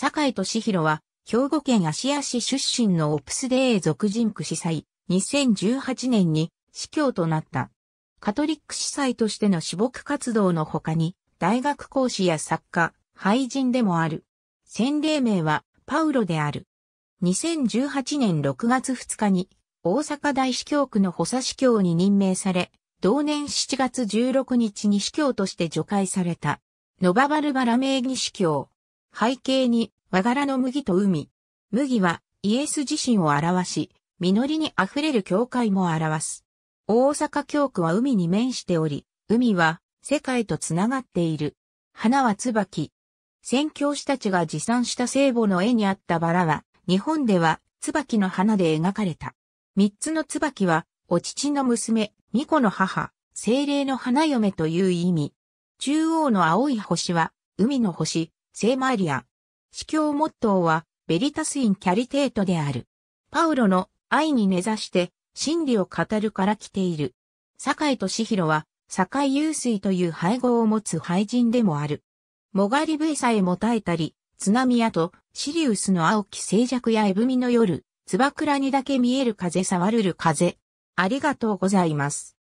坂井俊弘は、兵庫県芦屋市出身のオプスデー俗人区司祭、2018年に司教となった。カトリック司祭としての私牧活動の他に、大学講師や作家、俳人でもある。洗礼名は、パウロである。2018年6月2日に、大阪大司教区の補佐司教に任命され、同年7月16日に司教として除会された。ノババルバラ名義司教。背景に和柄の麦と海。麦はイエス自身を表し、実りに溢れる教会も表す。大阪教区は海に面しており、海は世界とつながっている。花は椿。宣教師たちが持参した聖母の絵にあったバラは、日本では椿の花で描かれた。三つの椿は、お父の娘、巫女の母、精霊の花嫁という意味。中央の青い星は、海の星、聖マリア。司教モットーは、ベリタスインキャリテートである。パウロの愛に根ざして、真理を語るから来ている。坂井敏弘は、坂井雄水という配合を持つ廃人でもある。モガリブエさえも耐えたり、津波やと、シリウスの青き静寂やエブミの夜、つばくらにだけ見える風触るる風。ありがとうございます。